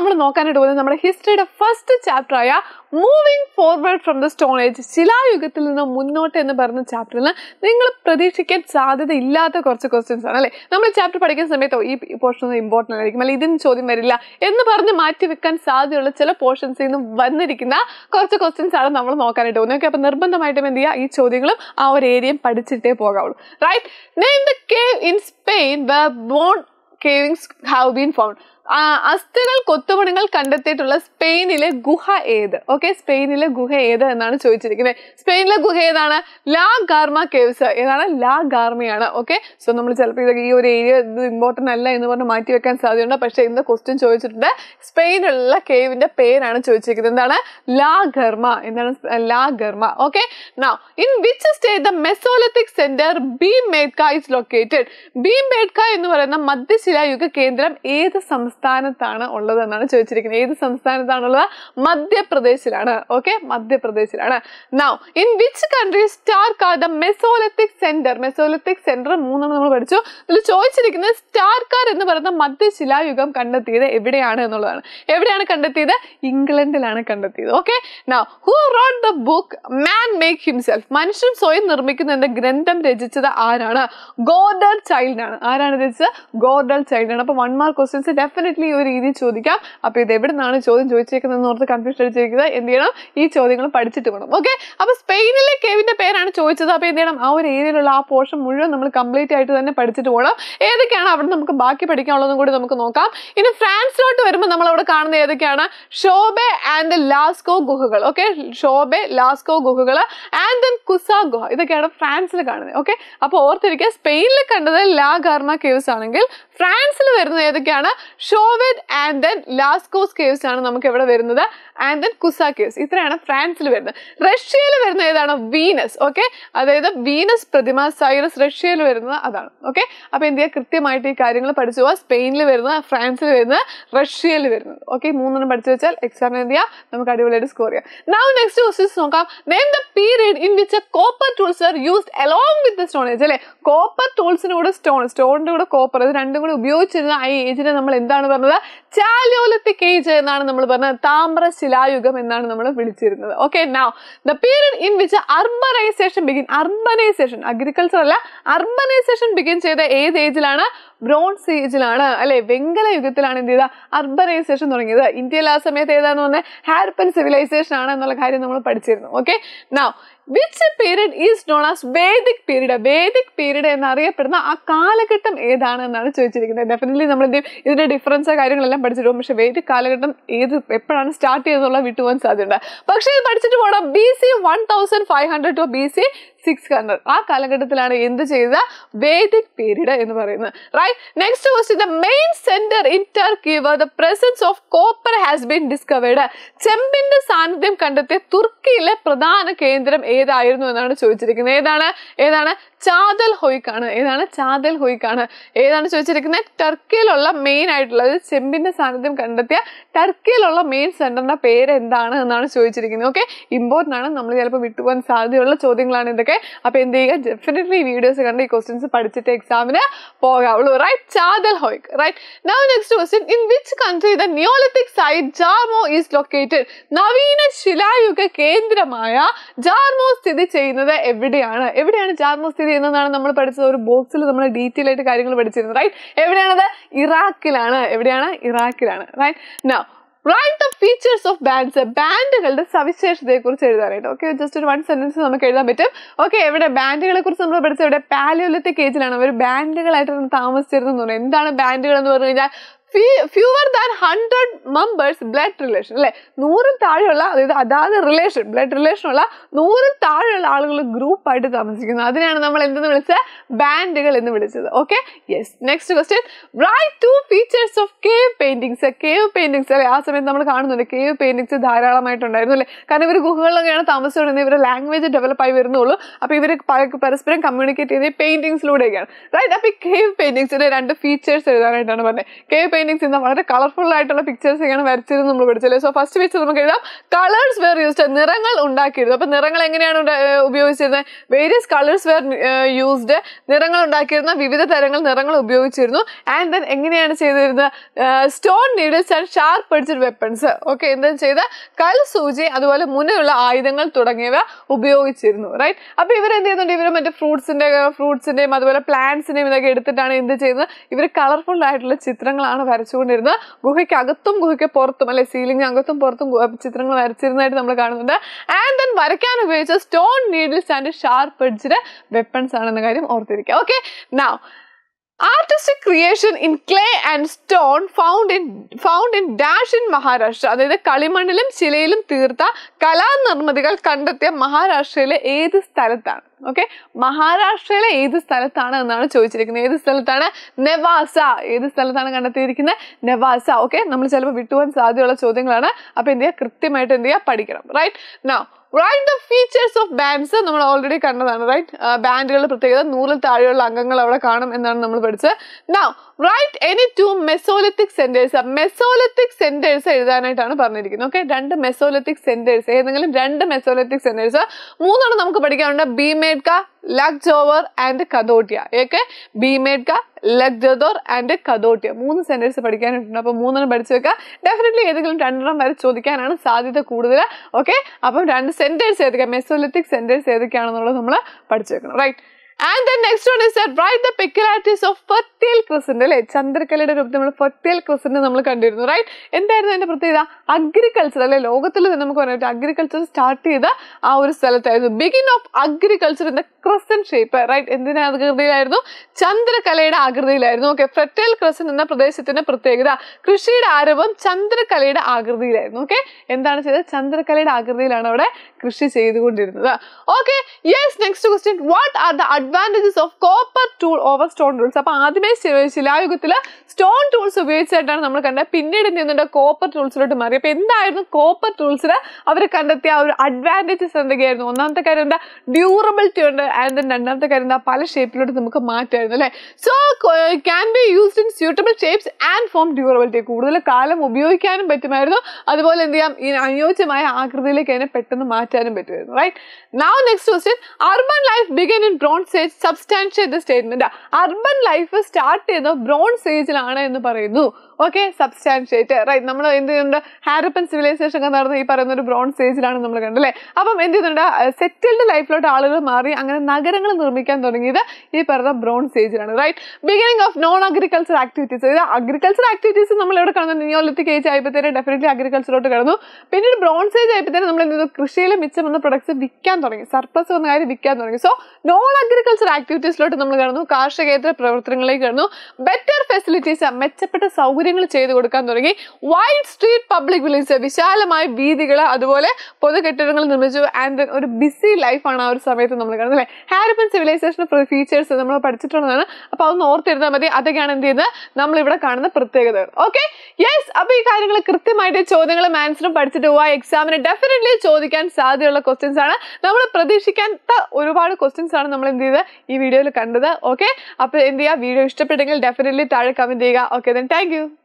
നമ്മൾ നോക്കാനായിട്ട് പോകുന്നത് നമ്മുടെ ഹിസ്റ്ററിയുടെ ഫസ്റ്റ് ചാപ്റ്റർ ആയ moving forward from the stone age ശിലായുഗത്തിൽ നിന്ന് മുന്നോട്ട് എന്ന് പറഞ്ഞ ചാപ്റ്ററിൽ നിങ്ങൾ പ്രതീക്ഷിക്കാൻ സാധ്യതയില്ലാത്ത കുറച്ച് ക്വസ്റ്റ്യൻസ് ആണ് അല്ലേ നമ്മൾ ചാപ്റ്റർ പഠിക്കുന്ന സമയത്തോ ഈ പോർഷൻ ഇമ്പോർട്ടൻ്റ് ആയിരിക്കും അല്ലെങ്കിൽ ഇതിന് ചോദ്യം വരില്ല എന്ന് പറഞ്ഞ് മാറ്റി വെക്കാൻ സാധ്യതയുള്ള ചില പോർഷൻസിൽ നിന്ന് വന്നിരിക്കുന്ന കുറച്ച് ക്വസ്റ്റ്യൻസ് ആണ് നമ്മൾ നോക്കാനായിട്ട് പോകുന്നത് അപ്പോൾ നിർബന്ധമായിട്ടും എന്ത് ചെയ്യുക ഈ ചോദ്യങ്ങളും ആ ഒരു ഏരിയയും പഠിച്ചിട്ടേ പോകാവുള്ളൂ right name the cave in Spain bone carvings have been found അസ്ഥികൾ കൊത്തുപണികൾ കണ്ടെത്തിയിട്ടുള്ള സ്പെയിനിലെ ഗുഹ ഏത് ഓക്കെ സ്പെയിനിലെ ഗുഹ ഏത് എന്നാണ് ചോദിച്ചിരിക്കുന്നത് സ്പെയിനിലെ ഗുഹ ഏതാണ് ലാ ഗാർമ കേവ്സ് ഏതാണ് ലാ ഗാർമയാണ് ഓക്കെ സോ നമ്മൾ ചിലപ്പോൾ ഇതൊക്കെ ഈ ഒരു ഏരിയ ഇത് ഇമ്പോർട്ടൻ്റ് അല്ല എന്ന് പറഞ്ഞ് മാറ്റി വെക്കാൻ സാധ്യതയുണ്ട് പക്ഷേ ഇന്ന് ക്വസ്റ്റ്യൻ ചോദിച്ചിട്ടുണ്ട് സ്പെയിനിലുള്ള കേവിൻ്റെ പേരാണ് ചോദിച്ചിരിക്കുന്നത് എന്താണ് ലാ ഗർമ എന്താണ് La Garma okay now in which state the Mesolithic centre Bhimbetka is located Bhimbetka എന്ന് പറയുന്ന മധ്യശിലായുഗ കേന്ദ്രം ഏത് സംസ്ഥാനം സംസ്ഥാനത്താണ് ഉള്ളത് എന്നാണ് ചോദിച്ചിരിക്കുന്നത് ഏത് സംസ്ഥാനത്താണുള്ളത് മധ്യപ്രദേശിലാണ് ഓക്കെ മധ്യപ്രദേശിലാണ് now in which country Star Carr are the Mesolithic centre Mesolithic centre മൂന്നെണ്ണം നമ്മൾ പഠിച്ചു ഇതിൽ ചോദിച്ചിരിക്കുന്നത് സ്റ്റാർക്കാർ എന്ന് പറയുന്ന മധ്യശിലായുഗം കണ്ടെത്തിയത് എവിടെയാണ് എന്നുള്ളതാണ് എവിടെയാണ് കണ്ടെത്തിയത് ഇംഗ്ലണ്ടിലാണ് കണ്ടെത്തിയത് okay now who wrote the book man make himself മനുഷ്യൻ സ്വയം നിർമ്മിക്കുന്ന എന്ന ഗ്രന്ഥം രചിച്ചത് ആരാണ് ഗോഡൽ ചൈൽഡ് ആണ് ആരാണ് രചിച്ചത് ഗോഡൽ ചൈൽഡ് ആണ് അപ്പോൾ one mark questions definite definitely ഈ ഒരു രീതിയിൽ ചോദിക്കാം അപ്പോൾ ഇത് എവിടെ നിന്നാണ് ചോദ്യം ചോദിച്ചേക്കുന്നതെന്ന് ഓർത്ത് കൺഫ്യൂഷൻ അടിച്ചിരിക്കുന്നത് എന്ത് ചെയ്യണം ഈ ചോദ്യങ്ങൾ പഠിച്ചിട്ട് വേണം ഓക്കെ അപ്പോൾ സ്പെയിനിലെ കേവിൻ്റെ പേരാണ് ചോദിച്ചത് അപ്പോൾ എന്ത് ചെയ്യണം ആ ഒരു ഏരിയയിലുള്ള ആ പോർഷൻ മുഴുവൻ നമ്മൾ കംപ്ലീറ്റ് ആയിട്ട് തന്നെ പഠിച്ചിട്ട് പോകണം ഏതൊക്കെയാണ് അവിടെ നമുക്ക് ബാക്കി പഠിക്കാനുള്ളതും കൂടി നമുക്ക് നോക്കാം ഇനി ഫ്രാൻസിലോട്ട് വരുമ്പോൾ നമ്മൾ അവിടെ കാണുന്ന ഏതൊക്കെയാണ് ഷോബെ ആൻഡ് ലാസ്കോ ഗുഹകൾ ഓക്കെ ഷോബെ ലാസ്കോ ഗുഹകൾ ആൻഡ് ദെൻ കുസാ ഗുഹ ഇതൊക്കെയാണ് ഫ്രാൻസിൽ കാണുന്നത് ഓക്കെ അപ്പോൾ ഓർത്തിരിക്കുക സ്പെയിനിൽ കണ്ടത് ലാ ഗാർമ കേവ്സ് ആണെങ്കിൽ ഫ്രാൻസിൽ വരുന്നത് ഏതൊക്കെയാണ് Chauvet and then Lascaux caves ആണ് നമുക്ക് എവിടെ വരുന്നത് ആൻഡ് ദെൻ കുസ കേവ്സ് ഇത്രയാണ് ഫ്രാൻസിൽ വരുന്നത് റഷ്യയിൽ വരുന്ന ഏതാണ് വീനസ് ഓക്കെ അതായത് വീനസ് പ്രതിമ സൈറസ് റഷ്യയിൽ വരുന്നത് അതാണ് ഓക്കെ അപ്പോൾ എന്ത് ചെയ്യുക കൃത്യമായിട്ട് ഈ കാര്യങ്ങൾ പഠിച്ചു പോവാ സ്പെയിനിൽ വരുന്നത് ഫ്രാൻസിൽ വരുന്നത് റഷ്യയിൽ വരുന്നത് ഓക്കെ മൂന്നെണ്ണം പഠിച്ചു വെച്ചാൽ എക്സാമിന് എന്ത് നമുക്ക് അടിപൊളിയായിട്ട് സ്കോർ ചെയ്യാം നൗ നെക്സ്റ്റ് ക്വസ്റ്റ്യൻസ് നോക്കാം name the period in which copper tools are used along with the stone age അല്ലേ കോപ്പർ ടൂൾസിനോട് സ്റ്റോൺ സ്റ്റോണിന്റെ കൂടെ കോപ്പർ അത് രണ്ടും കൂടെ ഉപയോഗിച്ചിരുന്ന ആ ഏജിനെ നമ്മൾ എന്താണ് എന്നാണ് പറഞ്ഞത് ചാലോലിത്തിക് ഏജ് എന്നാണ് നമ്മൾ പറഞ്ഞത് താമ്ര ശിലായുഗം എന്നാണ് നമ്മൾ വിളിച്ചിരുന്നത് okay now the period in which urbanisation begin urbanisation agriculture അല്ല അർബനൈസേഷൻ ബിഗിൻ ചെയ്ത ഏത് ഏജിലാണ് ബ്രോൺസ് ഏജിലാണ് അല്ലെ വെങ്കല യുഗത്തിലാണ് എന്ത് ചെയ്ത അർബനൈസേഷൻ തുടങ്ങിയത് ഇന്ത്യയിൽ ആ സമയത്ത് ഏതാണെന്ന് പറഞ്ഞാൽ ഹാരപ്പൻ സിവിലൈസേഷൻ ആണ് എന്നുള്ള കാര്യം നമ്മൾ പഠിച്ചിരുന്നു okay now which period is known as Vedic period Vedic period എന്നറിയപ്പെടുന്ന ആ കാലഘട്ടം ഏതാണ് എന്നാണ് ചോദിച്ചിരിക്കുന്നത് ഡെഫിനറ്റ്ലി നമ്മൾ എന്ത് ചെയ്യും ഇതിൻ്റെ ഡിഫറൻസ് കാര്യങ്ങളെല്ലാം പഠിച്ചിട്ട് പക്ഷേ വേദിക് കാലഘട്ടം ഏത് എപ്പോഴാണ് സ്റ്റാർട്ട് ചെയ്തെന്നുള്ള വിട്ടുപോകാൻ സാധ്യത പക്ഷേ ഇത് പഠിച്ചിട്ട് പോകണം B C one thousand five hundred to B C six hundred ആ കാലഘട്ടത്തിലാണ് എന്ത് ചെയ്ത വേദിക് പീരീഡ് എന്ന് പറയുന്നത് right next question the main centre in Turkey where the presence of copper has been discovered ചെമ്പിന്റെ സാന്നിധ്യം കണ്ടെത്തിയ തുർക്കിയിലെ പ്രധാന കേന്ദ്രം ഏതായിരുന്നു എന്നാണ് ചോദിച്ചിരിക്കുന്നത് ഏതാണ് ഏതാണ് ചാദൽ ഹൊയ്ക്കാണ് ഏതാണ് ചാദൽ ഹൊയ്ക്കാണ് ഏതാണ് ചോദിച്ചിരിക്കുന്നത് ടർക്കിയിലുള്ള മെയിൻ ആയിട്ടുള്ളത് ചെമ്പിന്റെ സാന്നിധ്യം കണ്ടെത്തിയ ടർക്കിയിലുള്ള മെയിൻ സെന്ററിന്റെ പേര് എന്താണ് എന്നാണ് ചോദിച്ചിരിക്കുന്നത് ഓക്കെ ഇമ്പോർട്ടൻ്റ് ആണ് നമ്മൾ ചിലപ്പോൾ വിട്ടുപോകാൻ സാധ്യതയുള്ള ചോദ്യങ്ങളാണ് ഇതൊക്കെ ഓക്കെ അപ്പോൾ എന്ത് ചെയ്യുക ഡെഫിനറ്റ്ലി വീഡിയോസ് കണ്ട് ഈ ക്വസ്റ്റ്യൻസ് പഠിച്ചിട്ട് എക്സാമിന് പോകാവുള്ളൂ right Catalhoyuk right now next question in which country the Neolithic site Jarmo is located നവീന ശിലായുഗ കേന്ദ്രമായ ജാർമോ സ്ഥിതി ചെയ്യുന്നത് എവിടെയാണ് എവിടെയാണ് ജാർമോ സ്ഥിതി ചെയ്യുന്നതെന്നാണ് നമ്മൾ പഠിച്ചത് ഒരു ബോക്സിൽ നമ്മൾ ഡീറ്റെയിൽ ആയിട്ട് കാര്യങ്ങൾ പഠിച്ചിരുന്നത് റൈറ്റ് എവിടെയാണത് ഇറാഖിലാണ് എവിടെയാണ് ഇറാഖിലാണ് right now right the features of bands ബാൻഡുകളുടെ സവിശേഷതയെ കുറിച്ച് എഴുതാനായിട്ട് ഓക്കെ ജസ്റ്റ് ഒരു വൺ സെൻറ്റൻസ് നമുക്ക് എഴുതാൻ പറ്റും ഓക്കെ ഇവിടെ ബാൻഡുകളെ കുറിച്ച് നമ്മൾ പഠിച്ചത് ഇവിടെ പാലിയോലത്തെ കേജിലാണ് അവർ ബാൻഡുകളായിട്ടാണ് താമസിച്ചിരുന്നത് എന്താണ് ബാൻഡുകൾ എന്ന് പറഞ്ഞു കഴിഞ്ഞാൽ fewer than hundred members blood relation അല്ലെ നൂറിൽ താഴെയുള്ള അതായത് അതാത് റിലേഷൻ ബ്ലഡ് റിലേഷൻ ഉള്ള നൂറിൽ താഴെയുള്ള ആളുകൾ ഗ്രൂപ്പായിട്ട് താമസിക്കുന്നത് അതിനാണ് നമ്മൾ എന്തെന്ന് വിളിച്ചത് ബാൻഡുകൾ എന്ന് വിളിച്ചത് okay yes next question write two features of cave paintings cave paintings അല്ലെ ആ സമയത്ത് നമ്മൾ കാണുന്നുണ്ട് കേവ് പെയിന്റിങ്സ് ധാരാളമായിട്ടുണ്ടായിരുന്നു അല്ലേ കാരണം ഇവർ ഗുഹകളിലൊക്കെയാണ് താമസിച്ചുകൊണ്ടിരുന്നത് ഇവരുടെ ലാംഗ്വേജ് ഡെവലപ്പ് ആയി വരുന്നുള്ളൂ അപ്പോൾ ഇവർ പരസ്പരം കമ്മ്യൂണിക്കേറ്റ് ചെയ്യുന്നത് പെയിന്റിങ്സിലൂടെയൊക്കെയാണ് റൈറ്റ് അപ്പോൾ ഈ കേവ് പെയിന്റിങ്സിന്റെ രണ്ട് ഫീച്ചേഴ്സ് എഴുതാനായിട്ടാണ് പറഞ്ഞത് കേവ് പെയിന്റിങ്സ് ഇന്ന് വളരെ കളർഫുൾ ആയിട്ടുള്ള പിക്ചേഴ്സ് ഇങ്ങനെ വരച്ചിരുന്നത് നമ്മൾ പഠിച്ചത് സോ ഫസ്റ്റ് പിക്ചർ നമുക്ക് എഴുതാം കളേഴ്സ് വെയർ യൂസ്ഡ് നിറങ്ങൾ ഉണ്ടാക്കിയിരുന്നു അപ്പൊ നിറങ്ങൾ എങ്ങനെയാണ് ഉപയോഗിച്ചിരുന്നത് വേരിയസ് കളേഴ്സ് വെയർ യൂസ്ഡ് നിറങ്ങൾ ഉണ്ടാക്കിയിരുന്ന വിവിധ തരങ്ങൾ നിറങ്ങൾ ഉപയോഗിച്ചിരുന്നു ആൻഡ് ദെൻ എങ്ങനെയാണ് ചെയ്തിരുന്നത് stone needles and sharp edged weapons okay എന്തും ചെയ്ത് കൽ സൂചി അതുപോലെ മുന്നിലുള്ള ആയുധങ്ങൾ തുടങ്ങിയവ ഉപയോഗിച്ചിരുന്നു റൈറ്റ് അപ്പോൾ ഇവരെന്ത് ചെയ്യുന്നുണ്ട് ഇവർ മറ്റേ ഫ്രൂട്ട്സിന്റെ ഫ്രൂട്ട്സിന്റെയും അതുപോലെ പ്ലാന്റ്സിന്റെയും ഇതൊക്കെ എടുത്തിട്ടാണ് എന്ത് ചെയ്യുന്നത് ഇവർ കളർഫുൾ ആയിട്ടുള്ള ചിത്രങ്ങളാണ് വരച്ചുകൊണ്ടിരുന്ന ഗുഹയ്ക്കകത്തും ഗുഹയ്ക്ക് പുറത്തും അല്ലെ സീലിംഗ് അകത്തും പുറത്തും ചിത്രങ്ങൾ വരച്ചിരുന്നതായിട്ട് നമ്മൾ കാണുന്നുണ്ട് ആൻഡ് ദെൻ വരയ്ക്കാൻ ഉപയോഗിച്ച stone needles and sharp edged weapons ആണെന്ന കാര്യം ഓർത്തിരിക്കുക ഓക്കെ നാ artistic creation in clay and stone found in found in dash in Maharashtra അതായത് കളിമണ്ണിലും ശിലയിലും തീർത്ത കലാനിർമ്മിതികൾ കണ്ടെത്തിയ മഹാരാഷ്ട്രയിലെ ഏത് സ്ഥലത്താണ് ഓക്കെ മഹാരാഷ്ട്രയിലെ ഏത് സ്ഥലത്താണ് എന്നാണ് ചോദിച്ചിരിക്കുന്നത് ഏത് സ്ഥലത്താണ് നെവാസ ഏത് സ്ഥലത്താണ് കണ്ടെത്തിയിരിക്കുന്നത് നെവാസ ഓക്കെ നമ്മൾ ചിലപ്പോൾ വിട്ടുപോകാൻ സാധ്യതയുള്ള ചോദ്യങ്ങളാണ് അപ്പോൾ എന്ത് ചെയ്യുക കൃത്യമായിട്ട് എന്ത് ചെയ്യുക പഠിക്കണം right no write the features of bands നമ്മൾ ഓൾറെഡി കണ്ടതാണ് റൈറ്റ് ബാൻഡുകളുടെ പ്രത്യേകത നൂറിൽ താഴെയുള്ള അംഗങ്ങൾ അവിടെ കാണും എന്നാണ് നമ്മൾ പഠിച്ചത് now write any two Mesolithic centres Mesolithic centres എഴുതാനായിട്ടാണ് പറഞ്ഞിരിക്കുന്നത് ഓക്കെ രണ്ട് മെസോലിത്തിക് സെന്റേഴ്സ് ഏതെങ്കിലും രണ്ട് മെസോലിത്തിക് സെന്റേഴ്സ് മൂന്നെണ്ണം നമുക്ക് പഠിക്കാനുണ്ട് മേഡ്ക ലക്ജോവർ ആൻഡ് കദോട്ടിയ ഒക്കെ ബീമേഡ് ക ലക് ആൻഡ് കദോട്ടിയ മൂന്ന് സെൻറ്റൻസ് പഠിക്കാനുണ്ട് അപ്പോൾ മൂന്നെണ്ണം പഠിച്ചു വെക്കുക ഡെഫിനറ്റ്ലി ഏതെങ്കിലും രണ്ടെണ്ണം വരെ ചോദിക്കാനാണ് സാധ്യത കൂടുതൽ ഓക്കെ അപ്പം രണ്ട് സെൻറ്റൻസ് ഏതൊക്കെ മെസോലിത്തിക് സെൻറ്റൻസ് ഏതൊക്കെയാണെന്നുള്ളത് നമ്മൾ പഠിച്ചു വെക്കണം right and then next one is that write the peculiarities of fertile crescent അല്ലേ ചന്ദ്രക്കലയുടെ രൂപത്തിൽ നമ്മൾ ഫെർട്ടിയൽ ക്രിസൻറ്റ് നമ്മൾ കണ്ടിരുന്നു റൈറ്റ് എന്തായിരുന്നു അതിന്റെ പ്രത്യേകത അഗ്രികൾച്ചർ അല്ലെ ലോകത്തിൽ തന്നെ നമുക്ക് പറയാൻ പറ്റും അഗ്രികൾച്ചർ സ്റ്റാർട്ട് ചെയ്ത ആ ഒരു സ്ഥലത്തായിരുന്നു begin of agriculture in the crescent shape right എന്തിനാ ആകൃതിയിലായിരുന്നു ചന്ദ്രകലയുടെ ആകൃതിയിലായിരുന്നു ഓക്കെ ഫ്രറ്റൽ ക്രസൻ എന്ന പ്രദേശത്തിന്റെ പ്രത്യേകത കൃഷിയുടെ ആരംഭം ചന്ദ്രകലയുടെ ആകൃതിയിലായിരുന്നു ഓക്കെ എന്താണ് ചെയ്തത് ചന്ദ്രകലയുടെ ആകൃതിയിലാണ് അവിടെ കൃഷി ചെയ്തുകൊണ്ടിരുന്നത് okay yes next question what are the advantages of copper tool over stone tools അപ്പൊ ആദ്യമേ ശിലായുഗത്തിൽ സ്റ്റോൺ ടൂൾസ് ഉപയോഗിച്ചായിട്ടാണ് നമ്മൾ കണ്ടത് പിന്നീട് എന്ത് ചെയ്യുന്നുണ്ട് കോപ്പർ ടൂൾസിലോട്ട് മാറി അപ്പൊ എന്തായിരുന്നു കോപ്പർ ടൂൾസിൽ അവർ കണ്ടെത്തിയ ഒരു അഡ്വാൻറ്റേജസ് എന്തൊക്കെയായിരുന്നു ഒന്നാമത്തെ കാര്യം എന്താ ഡ്യൂറബിലിറ്റി ഉണ്ട് ആൻഡ് ദെൻ രണ്ടാമത്തെ കാര്യം എന്താ പല ഷേപ്പിലോട്ട് നമുക്ക് മാറ്റായിരുന്നു അല്ലേ so can be used in suitable shapes and form durability കൂടുതൽ കാലം ഉപയോഗിക്കാനും പറ്റുമായിരുന്നു അതുപോലെ എന്ത് ചെയ്യാം ഈ അനുയോജ്യമായ ആകൃതിയിലേക്ക് അതിനെ പെട്ടെന്ന് മാറ്റാനും പറ്റുമായിരുന്നു right now next question urban life begin in bronze age substantial the statement urban life start ചെയ്യുന്നത് ബ്രോൺസ് ഏജിലാണ് എന്ന് പറയുന്നു ഓക്കെ സബ്സ്റ്റാൻഷ്യേറ്റ് റൈറ്റ് നമ്മൾ എന്ത് ചെയ്യുന്നുണ്ട് ഹാരപ്പൻ സിവിലൈസേഷൻ ഒക്കെ നടന്ന ഈ പറയുന്ന ഒരു ബ്രോൺസ് ഏജിലാണ് നമ്മൾ കണ്ടല്ലേ അപ്പം എന്ത് ചെയ്യുന്നുണ്ട് സെറ്റിൽഡ് ലൈഫിലോട്ട് ആളുകൾ മാറി അങ്ങനെ നഗരങ്ങൾ നിർമ്മിക്കാൻ തുടങ്ങിയത് ഈ പറഞ്ഞ ബ്രോൺസ് ഏജിലാണ് right beginning of non agriculture activities അതായത് അഗ്രികൾച്ചർ ആക്ടിവിറ്റീസ് നമ്മൾ എവിടെ കാണുന്നത് നിയോലിത്തിക് ഏജ് ആയപ്പോഴത്തേനും ഡെഫിനറ്റ്ലി അഗ്രികൾച്ചറോട്ട് കടന്നു പിന്നീട് ബ്രോൺസ് ഏജ് ആയപ്പോഴത്തേനും നമ്മൾ എന്ത് ചെയ്തു കൃഷിയിൽ മിച്ചം വന്ന പ്രൊഡക്ട്സ് വിൽക്കാൻ തുടങ്ങി സർപ്ലസ് വന്ന കാര്യം വിൽക്കാൻ തുടങ്ങി സോ നോൺ അഗ്രികൾച്ചർ ആക്ടിവിറ്റീസിലോട്ട് നമ്മൾ കടന്നു കാർഷികേതര പ്രവർത്തനങ്ങളിലേക്ക് കടന്നു ബെറ്റർ ഫെസിലിറ്റീസ് മെച്ചപ്പെട്ട സൗകര്യങ്ങൾ ചെയ്തു കൊടുക്കാൻ തുടങ്ങി വൈഡ് സ്ട്രീറ്റ് പബ്ലിക് വില്ലേജ് വിശാലമായ വീതികൾ അതുപോലെ പൊതു കെട്ടിടങ്ങൾ നിർമ്മിച്ചു ആൻഡ് ഒരു ബിസി ലൈഫാണ് ആ ഒരു സമയത്ത് നമ്മൾ കാണുന്നത് അല്ലേ ഹാരപ്പൻ സിവിലൈസേഷൻ്റെ ഫീച്ചേഴ്സ് നമ്മൾ പഠിച്ചിട്ടുള്ളതാണ് അപ്പോൾ അതൊന്ന് ഓർത്തിരുന്നാൽ മതി അതൊക്കെയാണ് എന്ത് ചെയ്യുന്നത് നമ്മൾ ഇവിടെ കാണുന്ന പ്രത്യേകത ഓക്കെ യെസ് അപ്പോൾ ഈ കാര്യങ്ങൾ കൃത്യമായിട്ട് ചോദ്യങ്ങളും ആൻസറും പഠിച്ചിട്ട് പോവാ എക്സാമിന് ഡെഫിനറ്റ്ലി ചോദിക്കാൻ സാധ്യതയുള്ള ക്വസ്റ്റ്യൻസ് ആണ് നമ്മൾ പ്രതീക്ഷിക്കാത്ത ഒരുപാട് ക്വസ്റ്റ്യൻസ് ആണ് നമ്മൾ എന്ത് ചെയ്ത് ഈ വീഡിയോയിൽ കണ്ടത് ഓക്കെ അപ്പോൾ എന്ത് ചെയ്യുക വീഡിയോ ഇഷ്ടപ്പെട്ടെങ്കിൽ ഡെഫിനറ്റ്ലി താഴെ കമൻറ്റ് ചെയ്യുക ഓക്കെ ദെൻ താങ്ക്